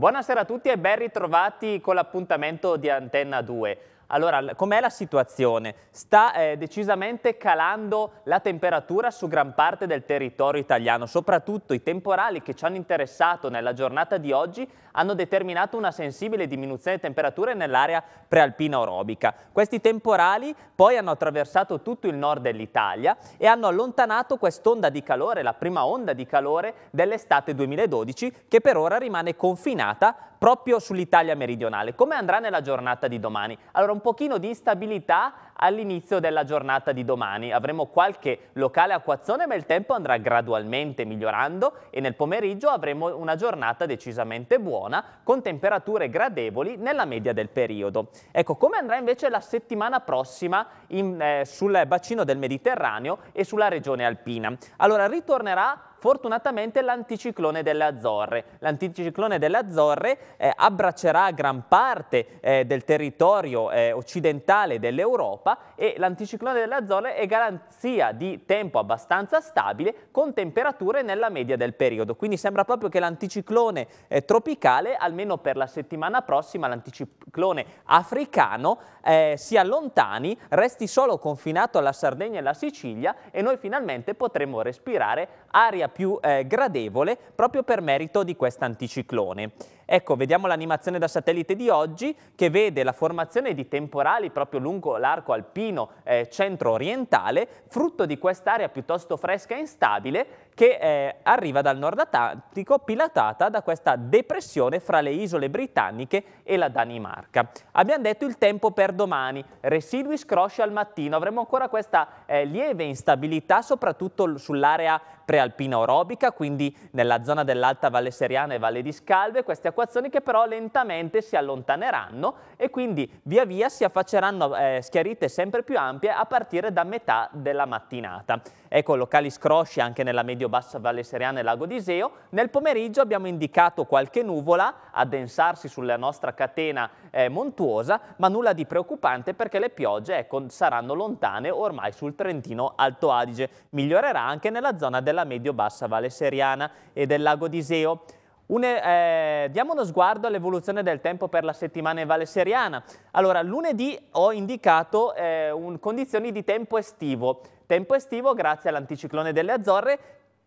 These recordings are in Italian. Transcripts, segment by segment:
Buonasera a tutti e ben ritrovati con l'appuntamento di Antenna 2. Allora, com'è la situazione? Sta eh, decisamente calando la temperatura su gran parte del territorio italiano, soprattutto i temporali che ci hanno interessato nella giornata di oggi hanno determinato una sensibile diminuzione di temperature nell'area prealpina orobica. Questi temporali poi hanno attraversato tutto il nord dell'Italia e hanno allontanato quest'onda di calore, la prima onda di calore dell'estate 2012 che per ora rimane confinata proprio sull'Italia meridionale. Come andrà nella giornata di domani? Allora, pochino di instabilità all'inizio della giornata di domani. Avremo qualche locale acquazzone, ma il tempo andrà gradualmente migliorando e nel pomeriggio avremo una giornata decisamente buona, con temperature gradevoli nella media del periodo. Ecco, come andrà invece la settimana prossima in, eh, sul bacino del Mediterraneo e sulla regione alpina? Allora, ritornerà fortunatamente l'anticiclone delle Azzorre. L'anticiclone delle Azzorre eh, abbraccerà gran parte eh, del territorio eh, occidentale dell'Europa e l'anticiclone delle Azzorre è garanzia di tempo abbastanza stabile con temperature nella media del periodo. Quindi sembra proprio che l'anticiclone eh, tropicale, almeno per la settimana prossima, l'anticiclone africano, eh, si allontani, resti solo confinato alla Sardegna e alla Sicilia e noi finalmente potremo respirare aria più eh, gradevole proprio per merito di questo anticiclone. Ecco, vediamo l'animazione da satellite di oggi che vede la formazione di temporali proprio lungo l'arco alpino eh, centro-orientale, frutto di quest'area piuttosto fresca e instabile che eh, arriva dal nord Atlantico pilatata da questa depressione fra le isole britanniche e la Danimarca. Abbiamo detto il tempo per domani, residui scrosci al mattino, avremo ancora questa eh, lieve instabilità soprattutto sull'area prealpina orobica, quindi nella zona dell'Alta Valle Seriana e Valle di Scalve, queste acque equazioni che però lentamente si allontaneranno e quindi via via si affacceranno eh, schiarite sempre più ampie a partire da metà della mattinata. Ecco locali scrosci anche nella medio-bassa Valle Seriana e Lago d'Iseo. Nel pomeriggio abbiamo indicato qualche nuvola a densarsi sulla nostra catena eh, montuosa, ma nulla di preoccupante perché le piogge ecco, saranno lontane ormai sul Trentino Alto Adige. Migliorerà anche nella zona della medio-bassa Valle Seriana e del Lago d'Iseo. Un, eh, diamo uno sguardo all'evoluzione del tempo per la settimana in Valle Seriana. Allora, lunedì ho indicato eh, un, condizioni di tempo estivo. Tempo estivo grazie all'anticiclone delle Azzorre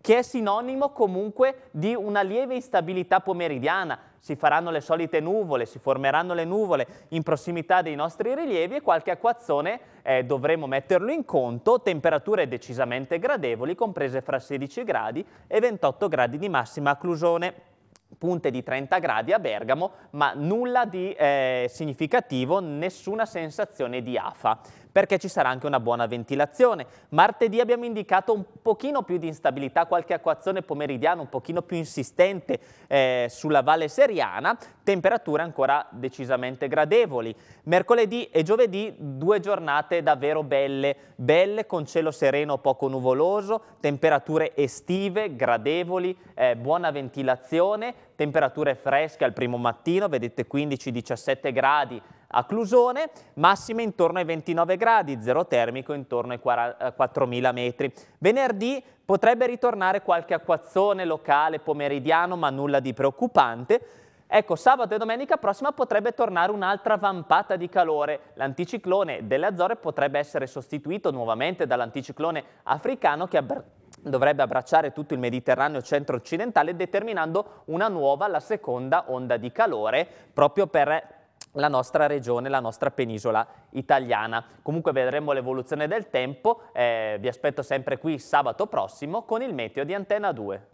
che è sinonimo comunque di una lieve instabilità pomeridiana. Si faranno le solite nuvole, si formeranno le nuvole in prossimità dei nostri rilievi e qualche acquazzone eh, dovremo metterlo in conto, temperature decisamente gradevoli, comprese fra 16 gradi e 28 gradi di massima a punte di 30 gradi a Bergamo, ma nulla di eh, significativo, nessuna sensazione di afa perché ci sarà anche una buona ventilazione. Martedì abbiamo indicato un pochino più di instabilità, qualche acquazione pomeridiana, un pochino più insistente eh, sulla Valle Seriana, temperature ancora decisamente gradevoli. Mercoledì e giovedì due giornate davvero belle, belle con cielo sereno poco nuvoloso, temperature estive, gradevoli, eh, buona ventilazione, temperature fresche al primo mattino, vedete 15-17 gradi a Clusone, massime intorno ai 29 gradi, zero termico intorno ai 4.000 eh, metri. Venerdì potrebbe ritornare qualche acquazzone locale pomeridiano, ma nulla di preoccupante. Ecco, sabato e domenica prossima potrebbe tornare un'altra vampata di calore. L'anticiclone delle Azzorre potrebbe essere sostituito nuovamente dall'anticiclone africano che dovrebbe abbracciare tutto il Mediterraneo centro-occidentale determinando una nuova, la seconda onda di calore proprio per la nostra regione, la nostra penisola italiana. Comunque vedremo l'evoluzione del tempo, eh, vi aspetto sempre qui sabato prossimo con il meteo di Antena 2.